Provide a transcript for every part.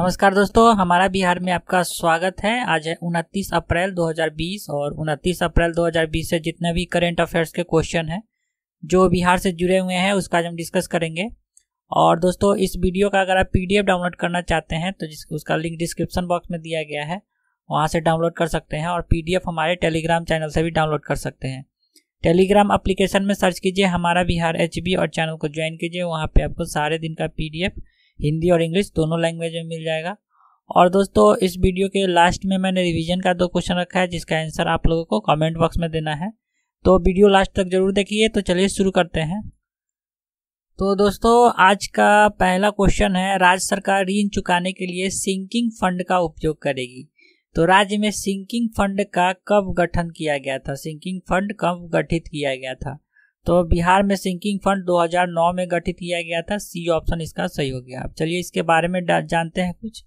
नमस्कार दोस्तों हमारा बिहार में आपका स्वागत है आज है उनतीस अप्रैल 2020 और उनतीस अप्रैल 2020 से जितने भी करेंट अफेयर्स के क्वेश्चन हैं जो बिहार से जुड़े हुए हैं उसका आज हम डिस्कस करेंगे और दोस्तों इस वीडियो का अगर आप पीडीएफ डाउनलोड करना चाहते हैं तो जिस उसका लिंक डिस्क्रिप्शन बॉक्स में दिया गया है वहाँ से डाउनलोड कर सकते हैं और पी हमारे टेलीग्राम चैनल से भी डाउनलोड कर सकते हैं टेलीग्राम एप्लीकेशन में सर्च कीजिए हमारा बिहार एच और चैनल को ज्वाइन कीजिए वहाँ पर आपको सारे दिन का पी हिंदी और इंग्लिश दोनों लैंग्वेज में मिल जाएगा और दोस्तों इस वीडियो के लास्ट में मैंने रिवीजन का दो क्वेश्चन रखा है जिसका आंसर आप लोगों को कमेंट बॉक्स में देना है तो वीडियो लास्ट तक जरूर देखिए तो चलिए शुरू करते हैं तो दोस्तों आज का पहला क्वेश्चन है राज्य सरकार ऋण चुकाने के लिए सिंकिंग फंड का उपयोग करेगी तो राज्य में सिंकिंग फंड का कब गठन किया गया था सिंकिंग फंड कब गठित किया गया था तो बिहार में सिंकिंग फंड 2009 में गठित किया गया था सी ऑप्शन इसका सही हो गया अब चलिए इसके बारे में जानते हैं कुछ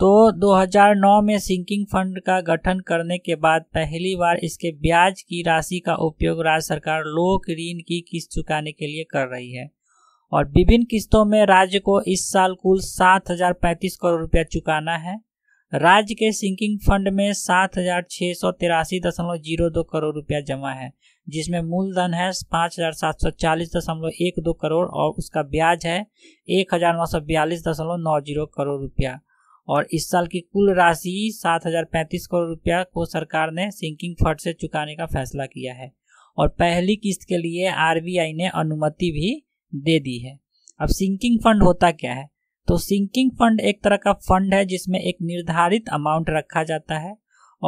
तो 2009 में सिंकिंग फंड का गठन करने के बाद पहली बार इसके ब्याज की राशि का उपयोग राज्य सरकार लोक ऋण की किस्त चुकाने के लिए कर रही है और विभिन्न किस्तों में राज्य को इस साल कुल सात करोड़ रुपया चुकाना है राज्य के सिंकिंग फंड में सात करोड़ रुपया जमा है जिसमें मूलधन है पाँच हज़ार सात सौ चालीस दशमलव एक दो करोड़ और उसका ब्याज है एक हज़ार नौ सौ बयालीस दशमलव नौ जीरो करोड़ रुपया और इस साल की कुल राशि सात हज़ार पैंतीस करोड़ रुपया को सरकार ने सिंकिंग फंड से चुकाने का फैसला किया है और पहली किस्त के लिए आर ने अनुमति भी दे दी है अब सिंकिंग फंड होता क्या है तो सिंकिंग फंड एक तरह का फंड है जिसमें एक निर्धारित अमाउंट रखा जाता है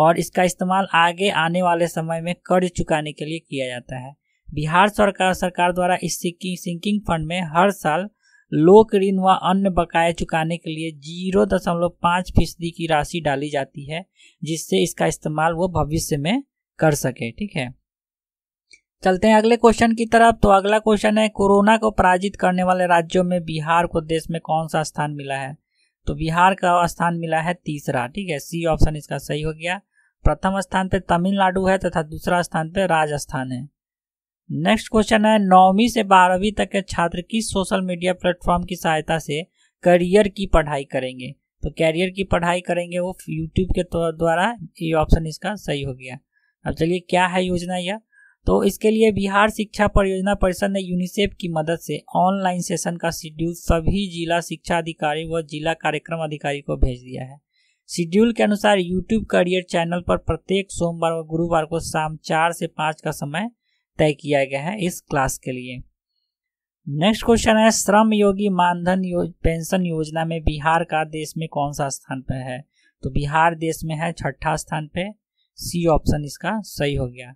और इसका इस्तेमाल आगे आने वाले समय में कर्ज चुकाने के लिए किया जाता है बिहार सरकार सरकार द्वारा इस सिंकिंग फंड में हर साल लोक ऋण व अन्य बकाया चुकाने के लिए जीरो दशमलव पाँच फीसदी की राशि डाली जाती है जिससे इसका इस्तेमाल वो भविष्य में कर सके ठीक है चलते हैं अगले क्वेश्चन की तरफ तो अगला क्वेश्चन है कोरोना को पराजित करने वाले राज्यों में बिहार को देश में कौन सा स्थान मिला है तो बिहार का स्थान मिला है तीसरा ठीक है सी ऑप्शन इसका सही हो गया प्रथम स्थान पे तमिलनाडु है तथा दूसरा स्थान पे राजस्थान है नेक्स्ट क्वेश्चन है नौवीं से बारहवीं तक के छात्र किस सोशल मीडिया प्लेटफॉर्म की सहायता से करियर की पढ़ाई करेंगे तो कैरियर की पढ़ाई करेंगे वो यूट्यूब के तो द्वारा ये ऑप्शन इसका सही हो गया अब चलिए क्या है योजना यह तो इसके लिए बिहार शिक्षा परियोजना परिषद ने यूनिसेफ की मदद से ऑनलाइन सेशन का शेड्यूल सभी जिला शिक्षा अधिकारी व जिला कार्यक्रम अधिकारी को भेज दिया है शेड्यूल के अनुसार यूट्यूब करियर चैनल पर प्रत्येक सोमवार और गुरुवार को शाम चार से पाँच का समय तय किया गया है इस क्लास के लिए नेक्स्ट क्वेश्चन है श्रम योगी मानधन यो, पेंशन योजना में बिहार का देश में कौन सा स्थान पर है तो बिहार देश में है छठा स्थान पे सी ऑप्शन इसका सही हो गया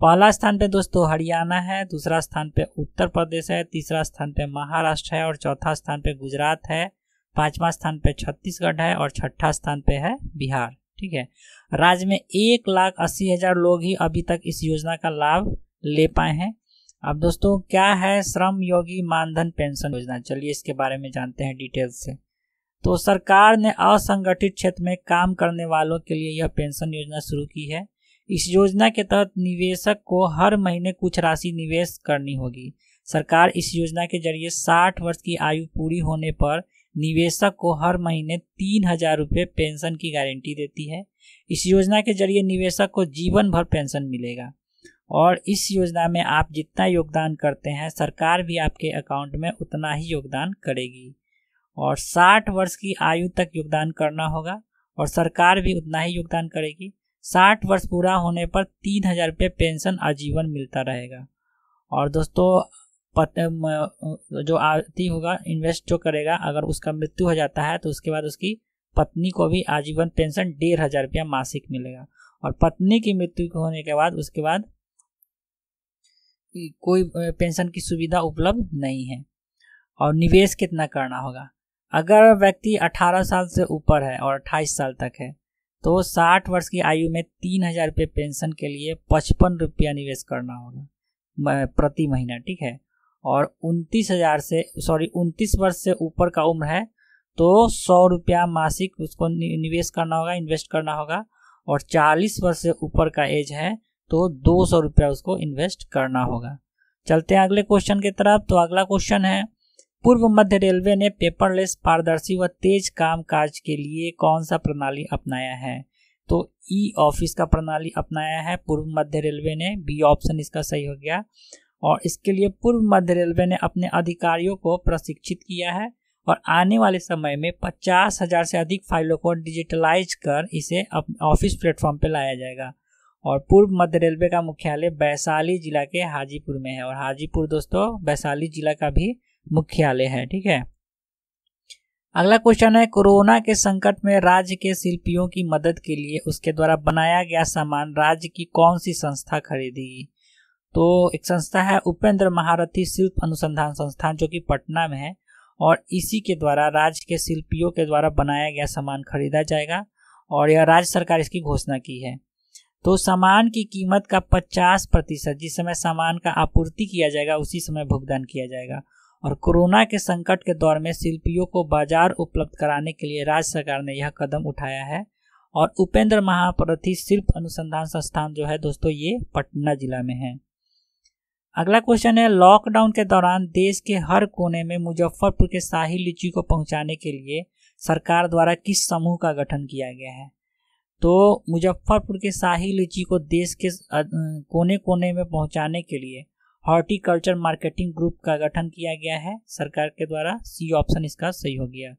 पहला स्थान पे दोस्तों हरियाणा है दूसरा स्थान पे उत्तर प्रदेश है तीसरा स्थान पे महाराष्ट्र है और चौथा स्थान पे गुजरात है पांचवा स्थान पे छत्तीसगढ़ है और छठा स्थान पे है बिहार ठीक है राज्य में एक लाख अस्सी हजार लोग ही अभी तक इस योजना का लाभ ले पाए हैं अब दोस्तों क्या है श्रम योगी मानधन पेंशन योजना चलिए इसके बारे में जानते हैं डिटेल से तो सरकार ने असंगठित क्षेत्र में काम करने वालों के लिए यह पेंशन योजना शुरू की है इस योजना के तहत निवेशक को हर महीने कुछ राशि निवेश करनी होगी सरकार इस योजना के जरिए 60 वर्ष की आयु पूरी होने पर निवेशक को हर महीने तीन हजार रुपये पेंशन की गारंटी देती है इस योजना के जरिए निवेशक को जीवन भर पेंशन मिलेगा और इस योजना में आप जितना योगदान करते हैं सरकार भी आपके अकाउंट में उतना ही योगदान करेगी और 60 वर्ष की आयु तक योगदान करना होगा और सरकार भी उतना ही योगदान करेगी 60 वर्ष पूरा होने पर तीन हजार रुपये पेंशन आजीवन मिलता रहेगा और दोस्तों जो आती होगा इन्वेस्ट जो करेगा अगर उसका मृत्यु हो जाता है तो उसके बाद उसकी पत्नी को भी आजीवन पेंशन डेढ़ हज़ार रुपया मासिक मिलेगा और पत्नी की मृत्यु होने के बाद उसके बाद कोई पेंशन की सुविधा उपलब्ध नहीं है और निवेश कितना करना होगा अगर व्यक्ति 18 साल से ऊपर है और 28 साल तक है तो 60 वर्ष की आयु में तीन हजार रुपये पेंशन के लिए पचपन रुपया निवेश करना होगा प्रति महीना ठीक है और उनतीस हज़ार से सॉरी उनतीस वर्ष से ऊपर का उम्र है तो सौ रुपया मासिक उसको निवेश करना होगा इन्वेस्ट करना होगा और चालीस वर्ष से ऊपर का एज है तो दो सौ रुपया उसको इन्वेस्ट करना होगा चलते हैं अगले क्वेश्चन की तरफ तो अगला क्वेश्चन है पूर्व मध्य रेलवे ने पेपरलेस पारदर्शी व तेज काम काज के लिए कौन सा प्रणाली अपनाया है तो ई e ऑफिस का प्रणाली अपनाया है पूर्व मध्य रेलवे ने बी ऑप्शन इसका सही हो गया और इसके लिए पूर्व मध्य रेलवे ने अपने अधिकारियों को प्रशिक्षित किया है और आने वाले समय में पचास हजार से अधिक फाइलों को डिजिटलाइज कर इसे ऑफिस प्लेटफॉर्म पर लाया जाएगा और पूर्व मध्य रेलवे का मुख्यालय वैशाली जिला के हाजीपुर में है और हाजीपुर दोस्तों वैशाली जिला का भी मुख्यालय है ठीक है अगला क्वेश्चन है कोरोना के संकट में राज्य के शिल्पियों की मदद के लिए उसके द्वारा बनाया गया सामान राज्य की कौन सी संस्था खरीदेगी तो एक संस्था है उपेंद्र महारथी शिल्प अनुसंधान संस्थान जो कि पटना में है और इसी के द्वारा राज्य के शिल्पियों के द्वारा बनाया गया सामान खरीदा जाएगा और यह राज्य सरकार इसकी घोषणा की है तो सामान की कीमत का 50 प्रतिशत जिस समय सामान का आपूर्ति किया जाएगा उसी समय भुगतान किया जाएगा और कोरोना के संकट के दौर में शिल्पियों को बाजार उपलब्ध कराने के लिए राज्य सरकार ने यह कदम उठाया है और उपेंद्र महापरथी शिल्प अनुसंधान संस्थान जो है दोस्तों ये पटना जिला में है अगला क्वेश्चन है लॉकडाउन के दौरान देश के हर कोने में मुजफ्फरपुर के शाही लीची को पहुंचाने के लिए सरकार द्वारा किस समूह का गठन किया गया है तो मुजफ्फरपुर के शाही लीची को देश के कोने कोने में पहुंचाने के लिए हॉर्टिकल्चर मार्केटिंग ग्रुप का गठन किया गया है सरकार के द्वारा सी ऑप्शन इसका सही हो गया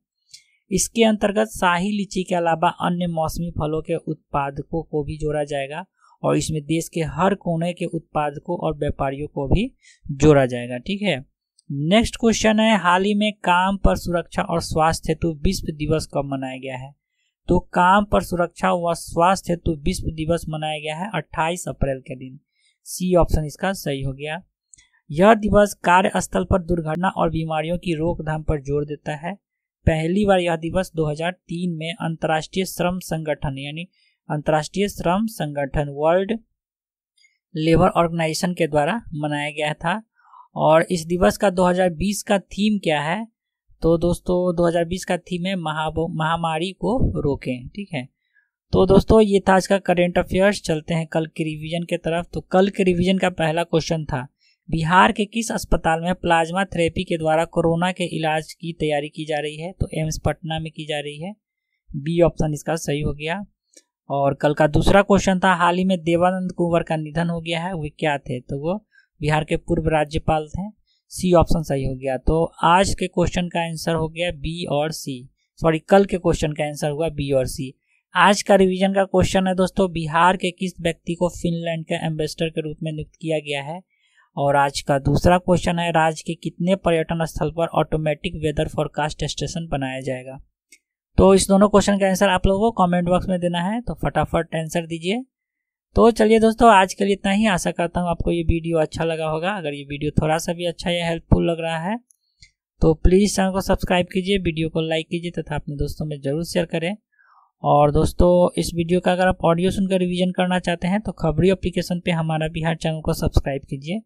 इसके अंतर्गत शाही लीची के अलावा अन्य मौसमी फलों के उत्पादकों को भी जोड़ा जाएगा और इसमें देश के हर कोने के उत्पादकों और व्यापारियों को भी जोड़ा जाएगा ठीक है नेक्स्ट क्वेश्चन है हाल ही में काम पर सुरक्षा और स्वास्थ्य हेतु विश्व दिवस कब मनाया गया है तो काम पर सुरक्षा व स्वास्थ्य हेतु विश्व दिवस मनाया गया है 28 अप्रैल के दिन सी ऑप्शन इसका सही हो गया यह दिवस कार्यस्थल पर दुर्घटना और बीमारियों की रोकथाम पर जोर देता है पहली बार यह दिवस 2003 में अंतर्राष्ट्रीय श्रम संगठन यानी अंतर्राष्ट्रीय श्रम संगठन वर्ल्ड लेबर ऑर्गेनाइजेशन के द्वारा मनाया गया था और इस दिवस का 2020 का थीम क्या है तो दोस्तों 2020 का थीम है महामारी को रोकें ठीक है तो दोस्तों ये था आज का करेंट अफेयर्स चलते हैं कल के रिवीजन के तरफ तो कल के रिवीजन का पहला क्वेश्चन था बिहार के किस अस्पताल में प्लाज्मा थेरेपी के द्वारा कोरोना के इलाज की तैयारी की जा रही है तो एम्स पटना में की जा रही है बी ऑप्शन इसका सही हो गया और कल का दूसरा क्वेश्चन था हाल ही में देवानंद कुंवर का निधन हो गया है वे क्या थे तो वो बिहार के पूर्व राज्यपाल थे सी ऑप्शन सही हो गया तो आज के क्वेश्चन का आंसर हो गया बी और सी सॉरी कल के क्वेश्चन का आंसर हुआ बी और सी आज का रिवीजन का क्वेश्चन है दोस्तों बिहार के किस व्यक्ति को फिनलैंड के एम्बेसडर के रूप में नियुक्त किया गया है और आज का दूसरा क्वेश्चन है राज्य के कितने पर्यटन स्थल पर ऑटोमेटिक वेदर फोरकास्ट स्टेशन बनाया जाएगा तो इस दोनों क्वेश्चन का आंसर आप लोगों को कमेंट बॉक्स में देना है तो फटाफट आंसर दीजिए तो चलिए दोस्तों आज के लिए इतना ही आशा करता हूँ आपको ये वीडियो अच्छा लगा होगा अगर ये वीडियो थोड़ा सा भी अच्छा या हेल्पफुल लग रहा है तो प्लीज़ चैनल को सब्सक्राइब कीजिए वीडियो को लाइक कीजिए तथा अपने दोस्तों में ज़रूर शेयर करें और दोस्तों इस वीडियो का अगर आप ऑडियो सुनकर रिवीजन करना चाहते हैं तो खबरी एप्लीकेशन पे हमारा बिहार चैनल को सब्सक्राइब कीजिए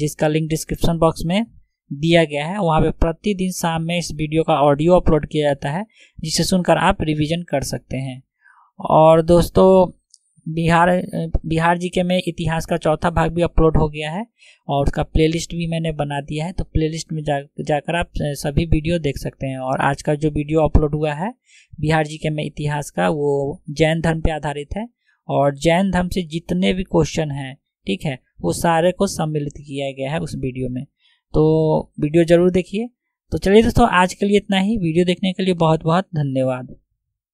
जिसका लिंक डिस्क्रिप्शन बॉक्स में दिया गया है वहाँ पे प्रतिदिन शाम में इस वीडियो का ऑडियो अपलोड किया जाता है जिसे सुनकर आप रिवीजन कर सकते हैं और दोस्तों बिहार बिहार जी के में इतिहास का चौथा भाग भी अपलोड हो गया है और उसका प्लेलिस्ट भी मैंने बना दिया है तो प्लेलिस्ट में जा जाकर आप सभी वीडियो देख सकते हैं और आज का जो वीडियो अपलोड हुआ है बिहार जी के में इतिहास का वो जैन धर्म पे आधारित है और जैन धर्म से जितने भी क्वेश्चन हैं ठीक है वो सारे को सम्मिलित किया गया है उस वीडियो में तो वीडियो ज़रूर देखिए तो चलिए दोस्तों आज के लिए इतना ही वीडियो देखने के लिए बहुत बहुत धन्यवाद